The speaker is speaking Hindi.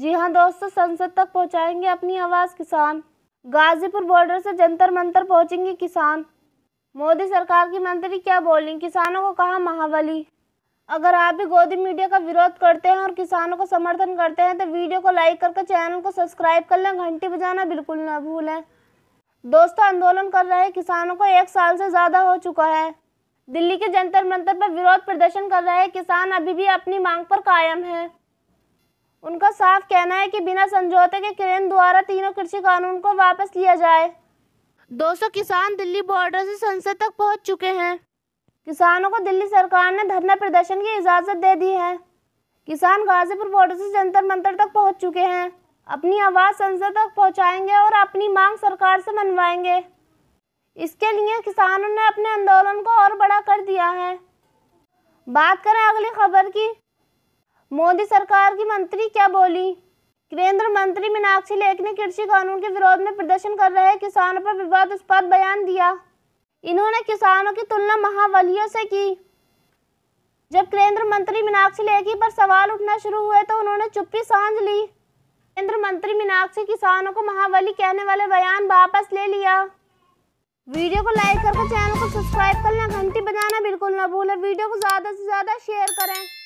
जी हाँ दोस्तों संसद तक पहुंचाएंगे अपनी आवाज़ किसान गाजीपुर बॉर्डर से जंतर मंतर पहुंचेंगे किसान मोदी सरकार की मंत्री क्या बोली किसानों को कहा महावली अगर आप भी गोदी मीडिया का विरोध करते हैं और किसानों का समर्थन करते हैं तो वीडियो को लाइक करके चैनल को सब्सक्राइब कर लें घंटी बजाना बिल्कुल ना भूलें दोस्तों आंदोलन कर रहे किसानों को एक साल से ज़्यादा हो चुका है दिल्ली के जंतर मंतर पर विरोध प्रदर्शन कर रहे किसान अभी भी अपनी मांग पर कायम है उनका साफ कहना है कि बिना समझौते के केंद्र द्वारा तीनों कृषि कानून को वापस लिया जाए 200 किसान दिल्ली बॉर्डर से संसद तक पहुंच चुके हैं किसानों को दिल्ली सरकार ने धरना प्रदर्शन की इजाज़त दे दी है किसान गाजीपुर बॉर्डर से जंतर मंतर तक पहुंच चुके हैं अपनी आवाज़ संसद तक पहुंचाएंगे और अपनी मांग सरकार से मनवाएंगे इसके लिए किसानों ने अपने आंदोलन को और बड़ा कर दिया है बात करें अगली खबर की मोदी सरकार की मंत्री क्या बोली केंद्र मंत्री मीनाक्षी लेख ने कृषि कानून के विरोध में प्रदर्शन कर रहे किसानों पर उत्पाद बयान दिया इन्होंने किसानों की तुलना महावलियों से की जब केंद्र मंत्री मीनाक्षी लेखी पर सवाल उठना शुरू हुए तो उन्होंने चुप्पी सांझ ली केंद्र मंत्री मीनाक्षी किसानों को महावली कहने वाले बयान वापस ले लिया वीडियो को लाइक करके चैनल को सब्सक्राइब करना घंटी बजाना बिल्कुल ना भूलें वीडियो को ज़्यादा से ज़्यादा शेयर करें